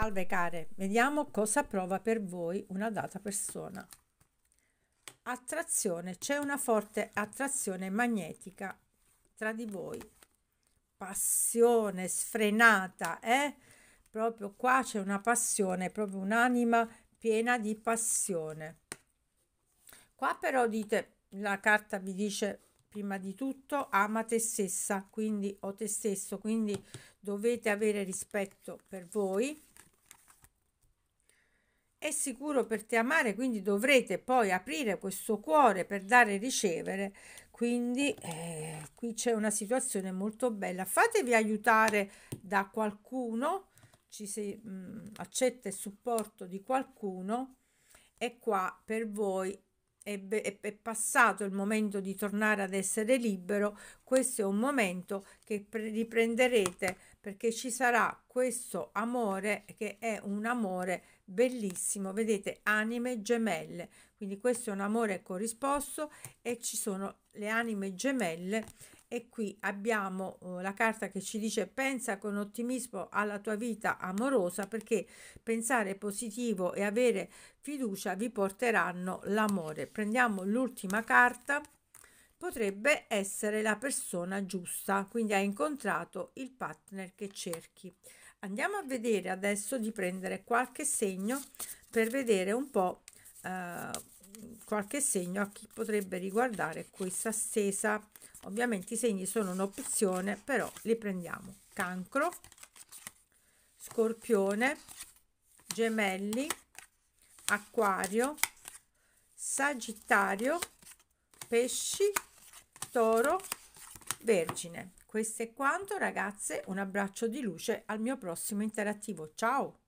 Salve care, vediamo cosa prova per voi una data persona. Attrazione, c'è una forte attrazione magnetica tra di voi. Passione sfrenata, eh? Proprio qua c'è una passione, proprio un'anima piena di passione. Qua però dite, la carta vi dice prima di tutto ama te stessa, quindi o te stesso, quindi dovete avere rispetto per voi è sicuro per te amare, quindi dovrete poi aprire questo cuore per dare e ricevere. Quindi eh, qui c'è una situazione molto bella. Fatevi aiutare da qualcuno, ci si, mh, mm, accetta il supporto di qualcuno e qua per voi è, è, è passato il momento di tornare ad essere libero, questo è un momento che riprenderete perché ci sarà questo amore che è un amore bellissimo, vedete anime gemelle, quindi questo è un amore corrisposto e ci sono le anime gemelle e qui abbiamo eh, la carta che ci dice pensa con ottimismo alla tua vita amorosa perché pensare positivo e avere fiducia vi porteranno l'amore. Prendiamo l'ultima carta. Potrebbe essere la persona giusta, quindi hai incontrato il partner che cerchi. Andiamo a vedere adesso di prendere qualche segno per vedere un po' eh, qualche segno a chi potrebbe riguardare questa stesa ovviamente i segni sono un'opzione però li prendiamo cancro scorpione gemelli acquario sagittario pesci toro vergine questo è quanto ragazze un abbraccio di luce al mio prossimo interattivo ciao